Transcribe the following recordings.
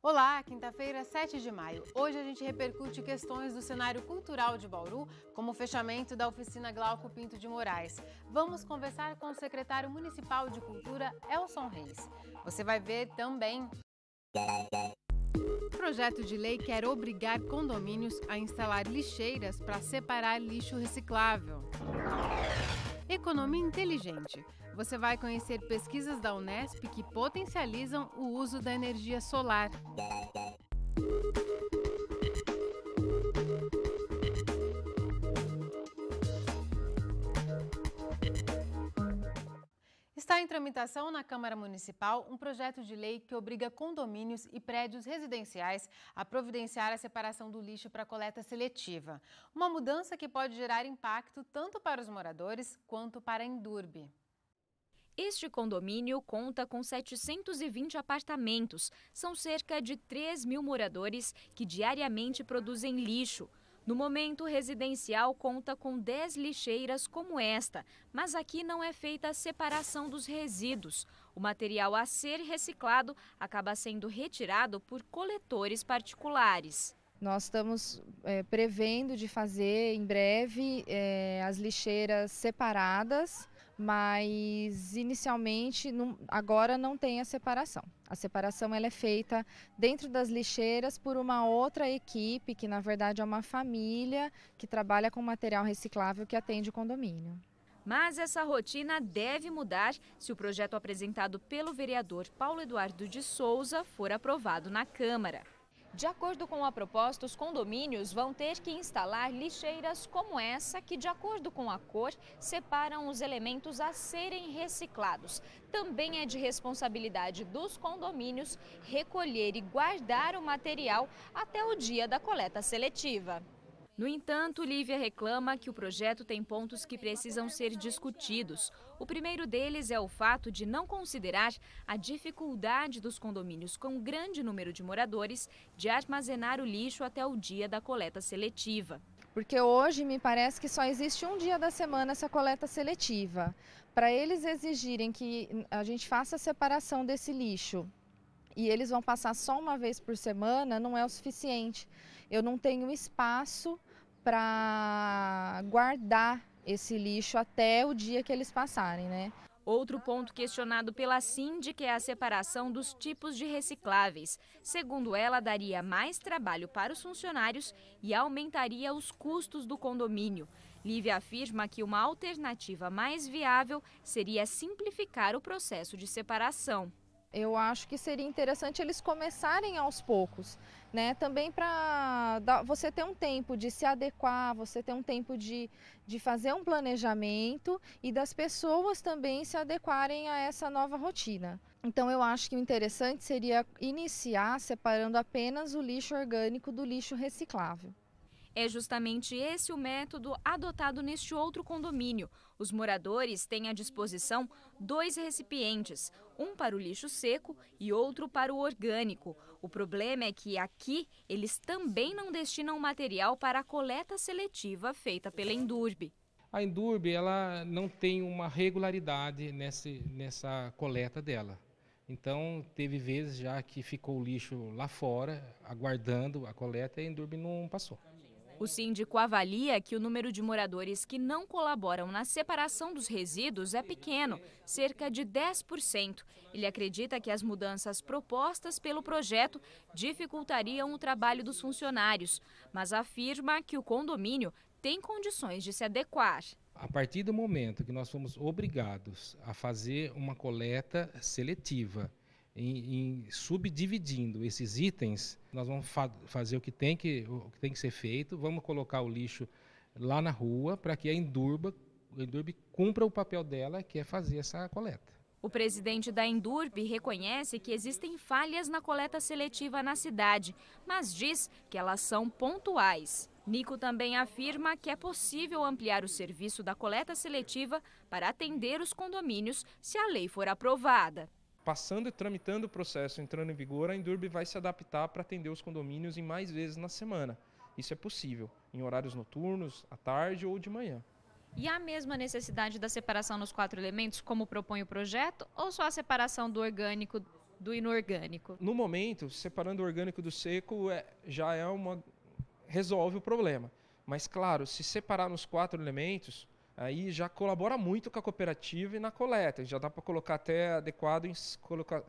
Olá, quinta-feira, 7 de maio. Hoje a gente repercute questões do cenário cultural de Bauru, como o fechamento da oficina Glauco Pinto de Moraes. Vamos conversar com o secretário municipal de Cultura, Elson Reis. Você vai ver também. O projeto de lei quer obrigar condomínios a instalar lixeiras para separar lixo reciclável. Economia inteligente você vai conhecer pesquisas da Unesp que potencializam o uso da energia solar. Está em tramitação na Câmara Municipal um projeto de lei que obriga condomínios e prédios residenciais a providenciar a separação do lixo para coleta seletiva. Uma mudança que pode gerar impacto tanto para os moradores quanto para a Endurbe. Este condomínio conta com 720 apartamentos. São cerca de 3 mil moradores que diariamente produzem lixo. No momento, o residencial conta com 10 lixeiras como esta, mas aqui não é feita a separação dos resíduos. O material a ser reciclado acaba sendo retirado por coletores particulares. Nós estamos é, prevendo de fazer em breve é, as lixeiras separadas mas inicialmente agora não tem a separação. A separação ela é feita dentro das lixeiras por uma outra equipe, que na verdade é uma família que trabalha com material reciclável que atende o condomínio. Mas essa rotina deve mudar se o projeto apresentado pelo vereador Paulo Eduardo de Souza for aprovado na Câmara. De acordo com a proposta, os condomínios vão ter que instalar lixeiras como essa, que, de acordo com a cor, separam os elementos a serem reciclados. Também é de responsabilidade dos condomínios recolher e guardar o material até o dia da coleta seletiva. No entanto, Lívia reclama que o projeto tem pontos que precisam ser discutidos. O primeiro deles é o fato de não considerar a dificuldade dos condomínios com grande número de moradores de armazenar o lixo até o dia da coleta seletiva. Porque hoje me parece que só existe um dia da semana essa coleta seletiva. Para eles exigirem que a gente faça a separação desse lixo e eles vão passar só uma vez por semana, não é o suficiente. Eu não tenho espaço para guardar esse lixo até o dia que eles passarem, né? Outro ponto questionado pela síndica é a separação dos tipos de recicláveis. Segundo ela, daria mais trabalho para os funcionários e aumentaria os custos do condomínio. Lívia afirma que uma alternativa mais viável seria simplificar o processo de separação. Eu acho que seria interessante eles começarem aos poucos, né? Também para você ter um tempo de se adequar, você ter um tempo de, de fazer um planejamento e das pessoas também se adequarem a essa nova rotina. Então eu acho que o interessante seria iniciar separando apenas o lixo orgânico do lixo reciclável. É justamente esse o método adotado neste outro condomínio, os moradores têm à disposição dois recipientes, um para o lixo seco e outro para o orgânico. O problema é que aqui eles também não destinam material para a coleta seletiva feita pela Endurbe. A Endurbe ela não tem uma regularidade nessa coleta dela. Então, teve vezes já que ficou o lixo lá fora, aguardando a coleta, e a Endurbe não passou. O síndico avalia que o número de moradores que não colaboram na separação dos resíduos é pequeno, cerca de 10%. Ele acredita que as mudanças propostas pelo projeto dificultariam o trabalho dos funcionários, mas afirma que o condomínio tem condições de se adequar. A partir do momento que nós fomos obrigados a fazer uma coleta seletiva em, em subdividindo esses itens, nós vamos fa fazer o que, tem que, o que tem que ser feito, vamos colocar o lixo lá na rua para que a Endurba, a cumpra o papel dela, que é fazer essa coleta. O presidente da Endurb reconhece que existem falhas na coleta seletiva na cidade, mas diz que elas são pontuais. Nico também afirma que é possível ampliar o serviço da coleta seletiva para atender os condomínios se a lei for aprovada passando e tramitando o processo, entrando em vigor, a Indurb vai se adaptar para atender os condomínios em mais vezes na semana. Isso é possível, em horários noturnos, à tarde ou de manhã. E há mesmo a necessidade da separação nos quatro elementos, como propõe o projeto, ou só a separação do orgânico do inorgânico? No momento, separando o orgânico do seco é, já é uma resolve o problema. Mas claro, se separar nos quatro elementos, aí já colabora muito com a cooperativa e na coleta. Já dá para colocar até adequado em,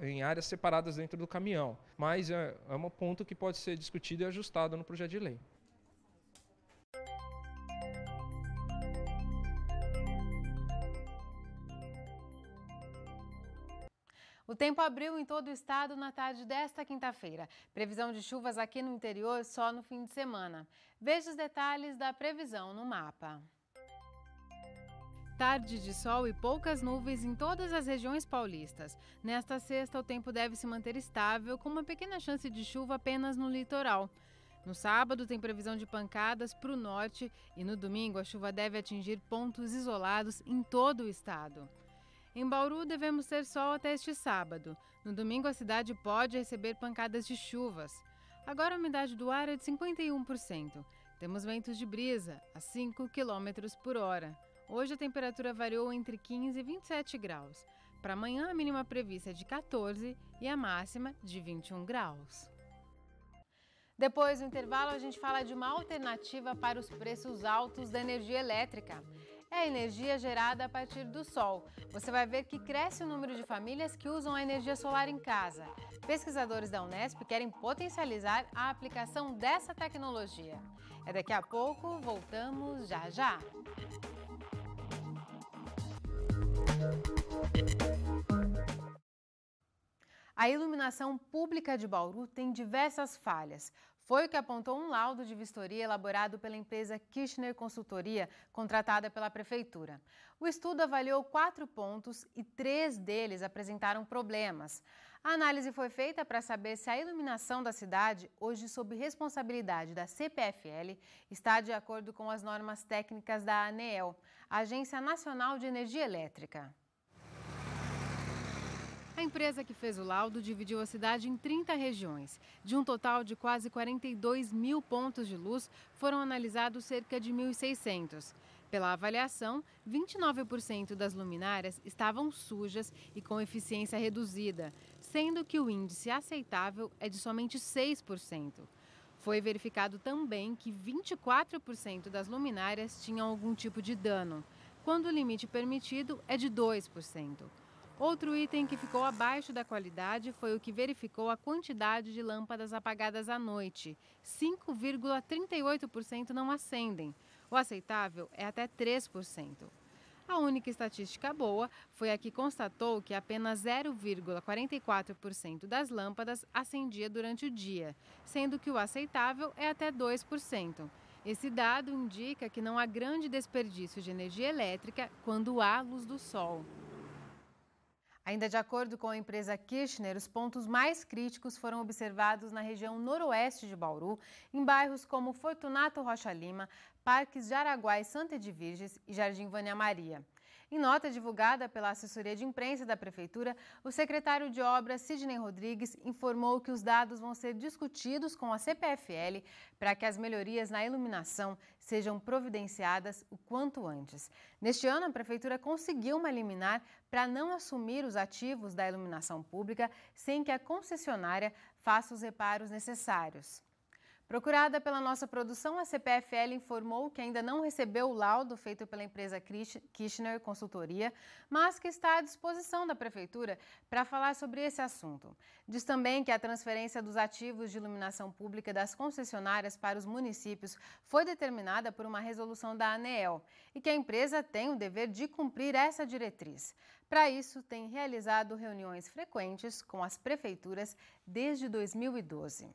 em, áreas separadas dentro do caminhão. Mas é, é um ponto que pode ser discutido e ajustado no projeto de lei. O tempo abriu em todo o estado na tarde desta quinta-feira. Previsão de chuvas aqui no interior só no fim de semana. Veja os detalhes da previsão no mapa. Tarde de sol e poucas nuvens em todas as regiões paulistas. Nesta sexta, o tempo deve se manter estável, com uma pequena chance de chuva apenas no litoral. No sábado, tem previsão de pancadas para o norte e no domingo, a chuva deve atingir pontos isolados em todo o estado. Em Bauru, devemos ter sol até este sábado. No domingo, a cidade pode receber pancadas de chuvas. Agora, a umidade do ar é de 51%. Temos ventos de brisa, a 5 km por hora. Hoje a temperatura variou entre 15 e 27 graus. Para amanhã, a mínima prevista é de 14 e a máxima de 21 graus. Depois do intervalo, a gente fala de uma alternativa para os preços altos da energia elétrica é a energia gerada a partir do sol. Você vai ver que cresce o número de famílias que usam a energia solar em casa. Pesquisadores da Unesp querem potencializar a aplicação dessa tecnologia. É daqui a pouco, voltamos já já. A iluminação pública de Bauru tem diversas falhas. Foi o que apontou um laudo de vistoria elaborado pela empresa Kirchner Consultoria, contratada pela Prefeitura. O estudo avaliou quatro pontos e três deles apresentaram problemas. A análise foi feita para saber se a iluminação da cidade, hoje sob responsabilidade da CPFL, está de acordo com as normas técnicas da ANEEL, Agência Nacional de Energia Elétrica. A empresa que fez o laudo dividiu a cidade em 30 regiões. De um total de quase 42 mil pontos de luz, foram analisados cerca de 1.600. Pela avaliação, 29% das luminárias estavam sujas e com eficiência reduzida, sendo que o índice aceitável é de somente 6%. Foi verificado também que 24% das luminárias tinham algum tipo de dano, quando o limite permitido é de 2%. Outro item que ficou abaixo da qualidade foi o que verificou a quantidade de lâmpadas apagadas à noite. 5,38% não acendem. O aceitável é até 3%. A única estatística boa foi a que constatou que apenas 0,44% das lâmpadas acendia durante o dia, sendo que o aceitável é até 2%. Esse dado indica que não há grande desperdício de energia elétrica quando há luz do sol. Ainda de acordo com a empresa Kirchner, os pontos mais críticos foram observados na região noroeste de Bauru, em bairros como Fortunato Rocha Lima, parques de Araguai, Santa Edviges e Jardim Vânia Maria. Em nota divulgada pela assessoria de imprensa da Prefeitura, o secretário de Obras, Sidney Rodrigues, informou que os dados vão ser discutidos com a CPFL para que as melhorias na iluminação sejam providenciadas o quanto antes. Neste ano, a Prefeitura conseguiu uma liminar para não assumir os ativos da iluminação pública sem que a concessionária faça os reparos necessários. Procurada pela nossa produção, a CPFL informou que ainda não recebeu o laudo feito pela empresa Kirchner Consultoria, mas que está à disposição da Prefeitura para falar sobre esse assunto. Diz também que a transferência dos ativos de iluminação pública das concessionárias para os municípios foi determinada por uma resolução da ANEEL e que a empresa tem o dever de cumprir essa diretriz. Para isso, tem realizado reuniões frequentes com as prefeituras desde 2012.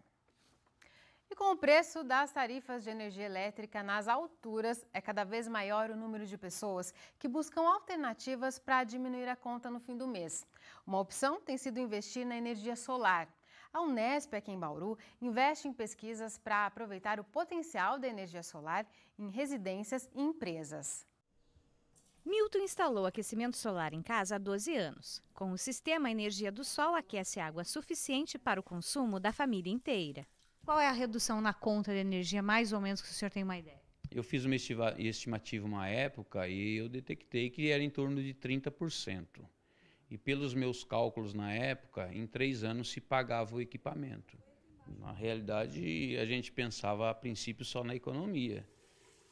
E com o preço das tarifas de energia elétrica nas alturas, é cada vez maior o número de pessoas que buscam alternativas para diminuir a conta no fim do mês. Uma opção tem sido investir na energia solar. A Unesp, aqui em Bauru, investe em pesquisas para aproveitar o potencial da energia solar em residências e empresas. Milton instalou aquecimento solar em casa há 12 anos. Com o sistema, a energia do sol aquece água suficiente para o consumo da família inteira. Qual é a redução na conta de energia, mais ou menos, que o senhor tem uma ideia? Eu fiz uma estimativa uma época e eu detectei que era em torno de 30%. E pelos meus cálculos na época, em três anos se pagava o equipamento. Na realidade, a gente pensava a princípio só na economia.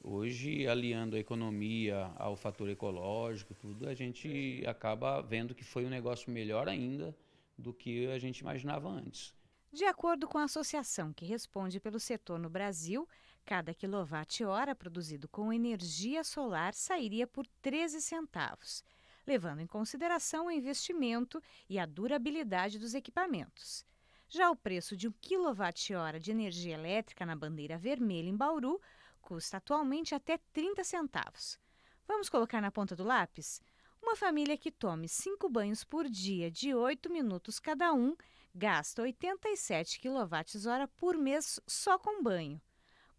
Hoje, aliando a economia ao fator ecológico, tudo, a gente acaba vendo que foi um negócio melhor ainda do que a gente imaginava antes. De acordo com a associação que responde pelo setor no Brasil, cada quilowatt-hora produzido com energia solar sairia por 13 centavos, levando em consideração o investimento e a durabilidade dos equipamentos. Já o preço de um quilowatt-hora de energia elétrica na bandeira vermelha em Bauru custa atualmente até 30 centavos. Vamos colocar na ponta do lápis? Uma família que tome cinco banhos por dia de 8 minutos cada um gasta 87 kWh por mês só com banho.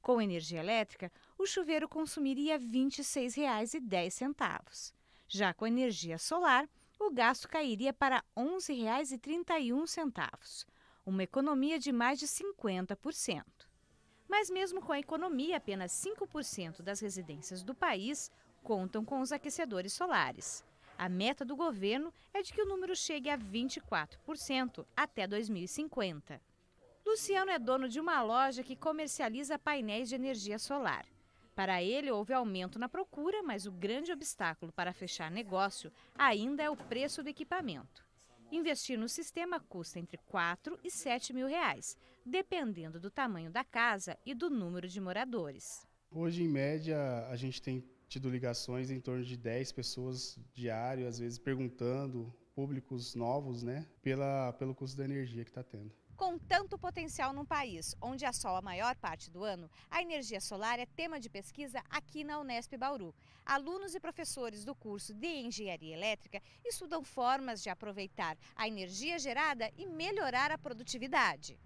Com energia elétrica, o chuveiro consumiria R$ 26,10. Já com energia solar, o gasto cairia para R$ 11,31, uma economia de mais de 50%. Mas mesmo com a economia, apenas 5% das residências do país contam com os aquecedores solares. A meta do governo é de que o número chegue a 24% até 2050. Luciano é dono de uma loja que comercializa painéis de energia solar. Para ele, houve aumento na procura, mas o grande obstáculo para fechar negócio ainda é o preço do equipamento. Investir no sistema custa entre 4 e 7 mil reais, dependendo do tamanho da casa e do número de moradores. Hoje, em média, a gente tem tido ligações em torno de 10 pessoas diário, às vezes perguntando, públicos novos, né, pela, pelo custo da energia que está tendo. Com tanto potencial num país onde há sol a maior parte do ano, a energia solar é tema de pesquisa aqui na Unesp Bauru. Alunos e professores do curso de Engenharia Elétrica estudam formas de aproveitar a energia gerada e melhorar a produtividade.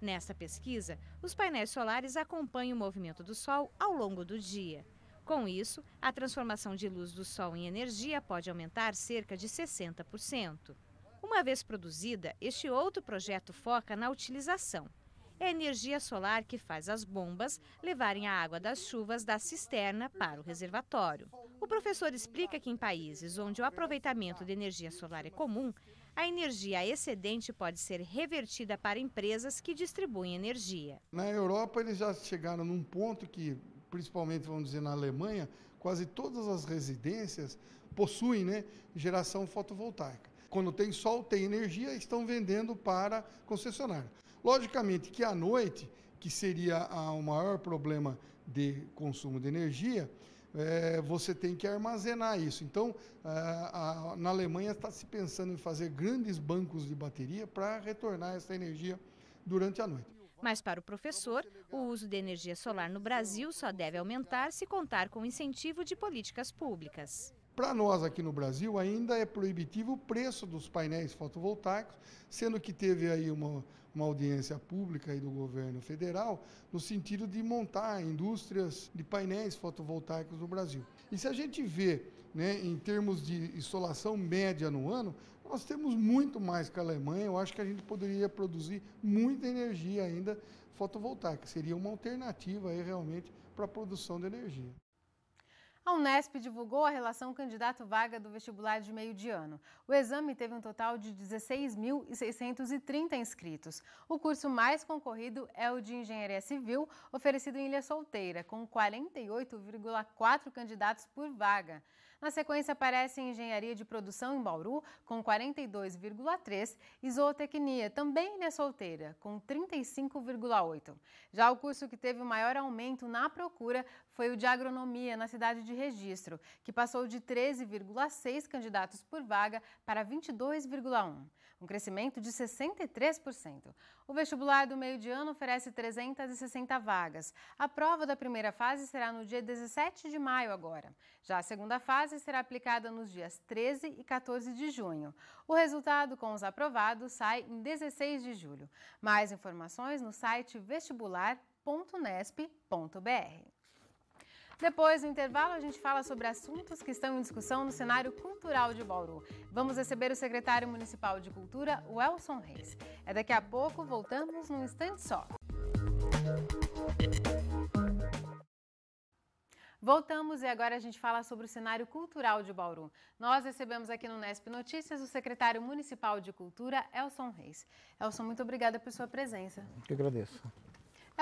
Nessa pesquisa, os painéis solares acompanham o movimento do sol ao longo do dia. Com isso, a transformação de luz do sol em energia pode aumentar cerca de 60%. Uma vez produzida, este outro projeto foca na utilização. É a energia solar que faz as bombas levarem a água das chuvas da cisterna para o reservatório. O professor explica que em países onde o aproveitamento de energia solar é comum, a energia excedente pode ser revertida para empresas que distribuem energia. Na Europa, eles já chegaram num ponto que principalmente, vamos dizer, na Alemanha, quase todas as residências possuem né, geração fotovoltaica. Quando tem sol, tem energia, estão vendendo para concessionária. Logicamente que à noite, que seria ah, o maior problema de consumo de energia, é, você tem que armazenar isso. Então, a, ah, a, na Alemanha está se pensando em fazer grandes bancos de bateria para retornar essa energia durante a noite. Mas para o professor, o uso de energia solar no Brasil só deve aumentar se contar com incentivo de políticas públicas. Para nós aqui no Brasil ainda é proibitivo o preço dos painéis fotovoltaicos, sendo que teve aí uma, uma audiência pública aí do governo federal no sentido de montar indústrias de painéis fotovoltaicos no Brasil. E se a gente vê né, em termos de isolação média no ano, nós temos muito mais que a Alemanha, eu acho que a gente poderia produzir muita energia ainda fotovoltaica, seria uma alternativa aí realmente para a produção de energia. A Unesp divulgou a relação candidato-vaga do vestibular de meio de ano. O exame teve um total de 16.630 inscritos. O curso mais concorrido é o de Engenharia Civil, oferecido em Ilha Solteira, com 48,4 candidatos por vaga. Na sequência aparece engenharia de produção em Bauru, com 42,3, e zootecnia, também ilha solteira, com 35,8. Já o curso que teve o maior aumento na procura foi o de agronomia na cidade de Registro, que passou de 13,6 candidatos por vaga para 22,1 um crescimento de 63%. O vestibular do meio de ano oferece 360 vagas. A prova da primeira fase será no dia 17 de maio agora. Já a segunda fase será aplicada nos dias 13 e 14 de junho. O resultado com os aprovados sai em 16 de julho. Mais informações no site vestibular.nesp.br. Depois do intervalo, a gente fala sobre assuntos que estão em discussão no cenário cultural de Bauru. Vamos receber o secretário municipal de Cultura, Welson Reis. É daqui a pouco, voltamos num instante só. Voltamos e agora a gente fala sobre o cenário cultural de Bauru. Nós recebemos aqui no Nesp Notícias o secretário municipal de Cultura, Elson Reis. Elson, muito obrigada por sua presença. Eu que agradeço.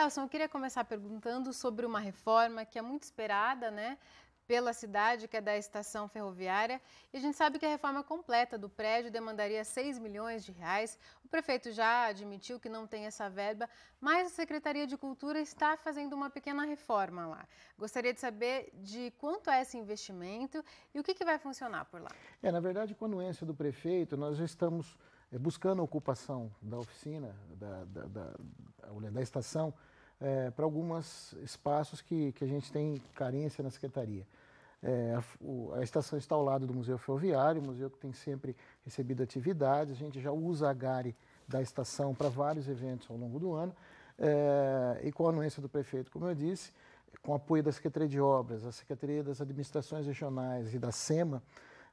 Elson, eu queria começar perguntando sobre uma reforma que é muito esperada, né? Pela cidade, que é da estação ferroviária, e a gente sabe que a reforma completa do prédio demandaria 6 milhões de reais. O prefeito já admitiu que não tem essa verba, mas a Secretaria de Cultura está fazendo uma pequena reforma lá. Gostaria de saber de quanto é esse investimento e o que, que vai funcionar por lá. É, na verdade, com a anuência do prefeito, nós já estamos eh, buscando a ocupação da oficina da, da, da, da estação, é, para alguns espaços que, que a gente tem carência na secretaria. É, a, o, a, estação está ao lado do Museu Ferroviário, museu que tem sempre recebido atividades, a gente já usa a Gare da estação para vários eventos ao longo do ano, é, e com a anuência do prefeito, como eu disse, com apoio da Secretaria de Obras, da Secretaria das Administrações Regionais e da SEMA,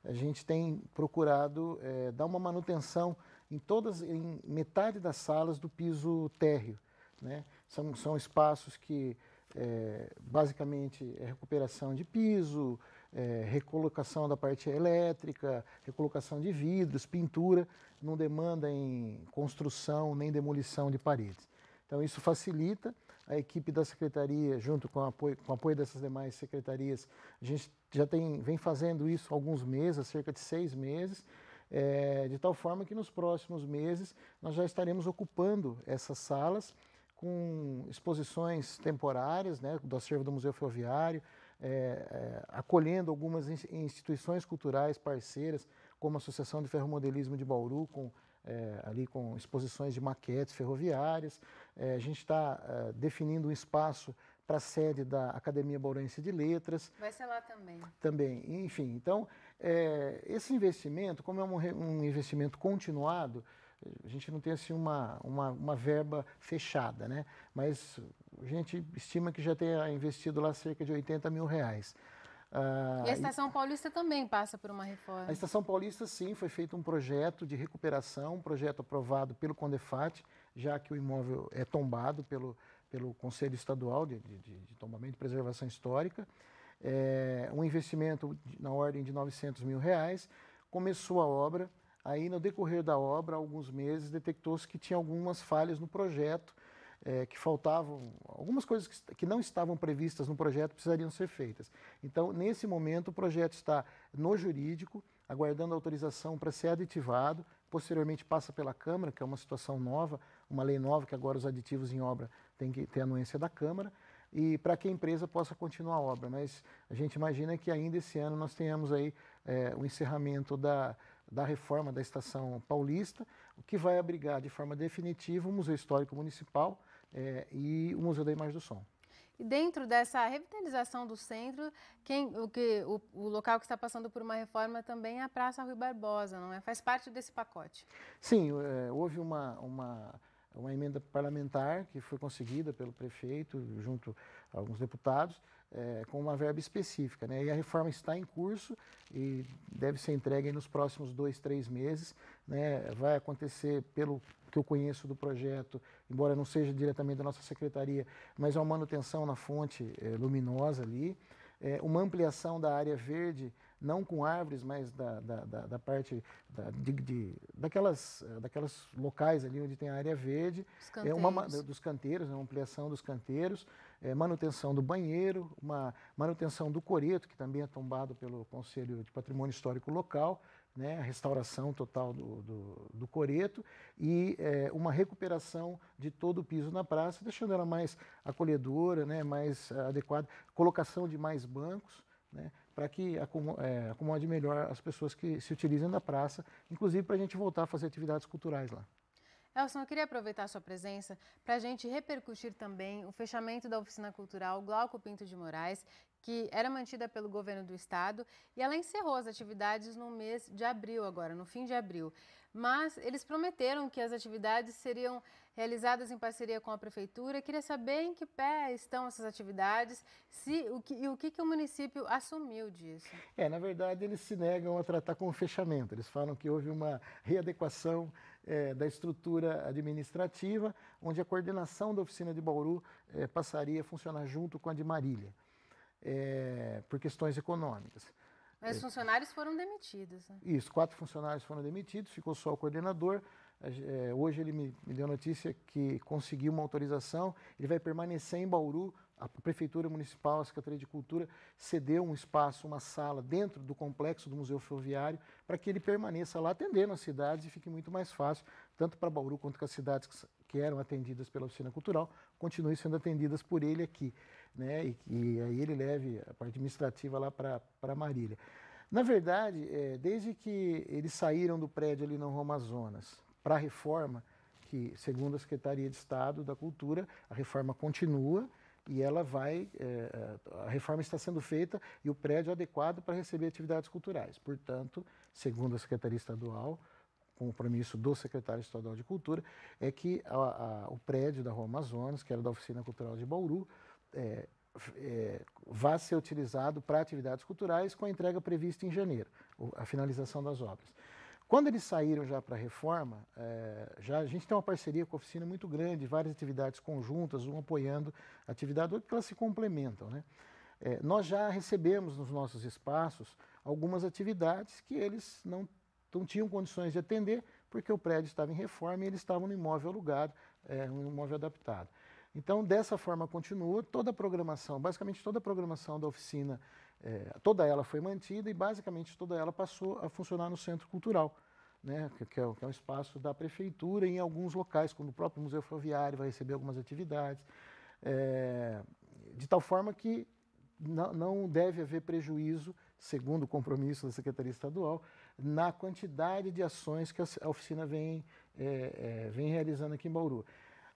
a gente tem procurado é, dar uma manutenção em todas, em metade das salas do piso térreo. Né? São, são espaços que é, basicamente é recuperação de piso, é, recolocação da parte elétrica, recolocação de vidros, pintura, não demanda em construção nem demolição de paredes. Então isso facilita a equipe da secretaria, junto com o apoio, com o apoio dessas demais secretarias, a gente já tem, vem fazendo isso há alguns meses, há cerca de seis meses, é, de tal forma que nos próximos meses nós já estaremos ocupando essas salas com exposições temporárias né, do acervo do Museu Ferroviário, é, é, acolhendo algumas instituições culturais parceiras, como a Associação de Ferromodelismo de Bauru, com, é, ali com exposições de maquetes ferroviárias. É, a gente está é, definindo um espaço para a sede da Academia Baurense de Letras. Vai ser lá também. Também, enfim. Então, é, esse investimento, como é um, um, investimento continuado, a gente não tem assim uma, uma, uma, verba fechada, né? Mas a gente estima que já tenha investido lá cerca de 80 mil reais. Ah, e a Estação e, Paulista também passa por uma reforma. A Estação Paulista, sim, foi feito um projeto de recuperação, um projeto aprovado pelo Condefat, já que o imóvel é tombado pelo, pelo Conselho Estadual de, de, de Tombamento e Preservação Histórica, é, um investimento na ordem de 900 mil reais. Começou a obra, aí no decorrer da obra, alguns meses, detectou-se que tinha algumas falhas no projeto, é, que faltavam, algumas coisas que, que, não estavam previstas no projeto precisariam ser feitas. Então, nesse momento, o projeto está no jurídico, aguardando autorização para ser aditivado posteriormente passa pela Câmara, que é uma situação nova, uma lei nova que agora os aditivos em obra têm que ter anuência da Câmara, e para que a empresa possa continuar a obra. Mas a gente imagina que ainda esse ano nós tenhamos aí é, o encerramento da, da reforma da Estação Paulista, o que vai abrigar de forma definitiva o Museu Histórico Municipal é, e o Museu da Imagem do Som. E dentro dessa revitalização do centro, quem, o, que, o, o, local que está passando por uma reforma também é a Praça Rui Barbosa, não é? Faz parte desse pacote. Sim, é, houve uma, uma, uma emenda parlamentar que foi conseguida pelo prefeito, junto a alguns deputados, é, com uma verba específica. Né? E a reforma está em curso e deve ser entregue nos próximos dois, três meses. Né? Vai acontecer, pelo que eu conheço do projeto, embora não seja diretamente da nossa secretaria, mas é uma manutenção na fonte é, luminosa ali. É, uma ampliação da área verde, não com árvores, mas da, da, da, da parte da, de, de, daquelas, daquelas locais ali onde tem a área verde. canteiros. É uma, dos canteiros, né? uma ampliação dos canteiros é, manutenção do banheiro, uma manutenção do coreto, que também é tombado pelo Conselho de Patrimônio Histórico Local, né, a restauração total do, do, do coreto e é, uma recuperação de todo o piso na praça, deixando ela mais acolhedora, né, mais é, adequada, colocação de mais bancos, né, para que é, acomode melhor as pessoas que se utilizam da praça, inclusive para a gente voltar a fazer atividades culturais lá. Elson, eu queria aproveitar a sua presença para a gente repercutir também o fechamento da oficina cultural Glauco Pinto de Moraes, que era mantida pelo governo do estado, e ela encerrou as atividades no mês de abril, agora, no fim de abril. Mas eles prometeram que as atividades seriam realizadas em parceria com a prefeitura. Queria saber em que pé estão essas atividades se, o que, e o que, que o município assumiu disso. É, na verdade, eles se negam a tratar com o fechamento. Eles falam que houve uma readequação é, da estrutura administrativa, onde a coordenação da oficina de Bauru é, passaria a funcionar junto com a de Marília, é, por questões econômicas. Mas os funcionários foram demitidos. Né? Isso, quatro funcionários foram demitidos, ficou só o coordenador. hoje ele me, me deu notícia que conseguiu uma autorização, ele vai permanecer em Bauru a Prefeitura Municipal, a Secretaria de Cultura, cedeu um espaço, uma sala dentro do complexo do Museu Ferroviário para que ele permaneça lá atendendo as cidades e fique muito mais fácil, tanto para Bauru quanto para as cidades que eram atendidas pela Oficina Cultural, continuem sendo atendidas por ele aqui. Né? E aí ele leve a parte administrativa lá para Marília. Na verdade, é, desde que eles saíram do prédio ali no Roma Amazonas para a reforma, que segundo a Secretaria de Estado da Cultura, a reforma continua, e ela vai. É, é, a reforma está sendo feita e o prédio é adequado para receber atividades culturais. Portanto, segundo a Secretaria Estadual, compromisso do secretário estadual de Cultura, é que a, a, o prédio da Rua Amazonas, que era da Oficina Cultural de Bauru, é, é, vá ser utilizado para atividades culturais com a entrega prevista em janeiro, a finalização das obras. Quando eles saíram já para a reforma, é, já a gente tem uma parceria com a oficina muito grande, várias atividades conjuntas, um apoiando a atividade, outra que elas se complementam. Né? É, nós já recebemos nos nossos espaços algumas atividades que eles não, não tinham condições de atender, porque o prédio estava em reforma e eles estavam no imóvel alugado, é, um imóvel adaptado. Então, dessa forma continua toda a programação, basicamente toda a programação da oficina é, toda ela foi mantida e basicamente toda ela passou a funcionar no centro cultural, né, que, que, é, que é um espaço da prefeitura em alguns locais, como o próprio Museu Ferroviário vai receber algumas atividades, é, de tal forma que não, não deve haver prejuízo, segundo o compromisso da Secretaria Estadual, na quantidade de ações que a oficina vem, é, é, vem realizando aqui em Bauru.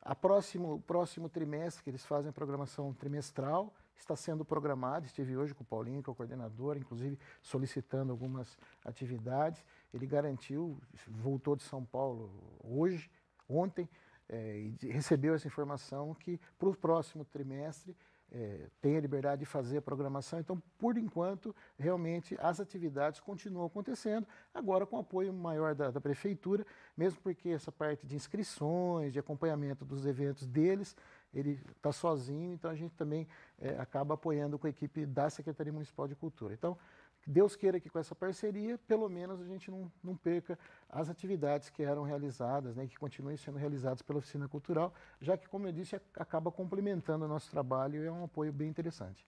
A próximo, próximo trimestre, que eles fazem a programação trimestral, está sendo programado. Estive hoje com o Paulinho, que é o coordenador, inclusive solicitando algumas atividades. Ele garantiu, voltou de São Paulo hoje, ontem, é, e recebeu essa informação que para o próximo trimestre é, tem a liberdade de fazer a programação. Então, por enquanto, realmente as atividades continuam acontecendo, agora com apoio maior da, da, prefeitura, mesmo porque essa parte de inscrições, de acompanhamento dos eventos deles, ele está sozinho, então a gente também é, acaba apoiando com a equipe da Secretaria Municipal de Cultura. Então, Deus queira que com essa parceria, pelo menos a gente não, não perca as atividades que eram realizadas, né, que continuem sendo realizadas pela Oficina Cultural, já que, como eu disse, acaba complementando o nosso trabalho e é um apoio bem interessante.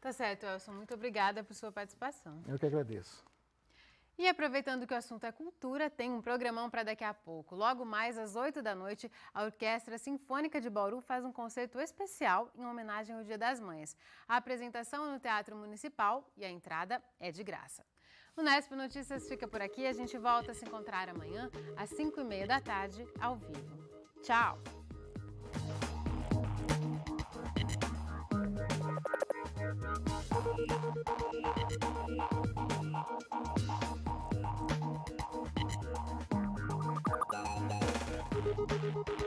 Tá certo, Elson. Muito obrigada por sua participação. Eu que agradeço. E aproveitando que o assunto é cultura, tem um programão para daqui a pouco. Logo mais às 8 da noite, a Orquestra Sinfônica de Bauru faz um concerto especial em homenagem ao Dia das Mães. A apresentação é no Teatro Municipal e a entrada é de graça. O Nesp Notícias fica por aqui. A gente volta a se encontrar amanhã às 5 e meia da tarde, ao vivo. Tchau! Thank you.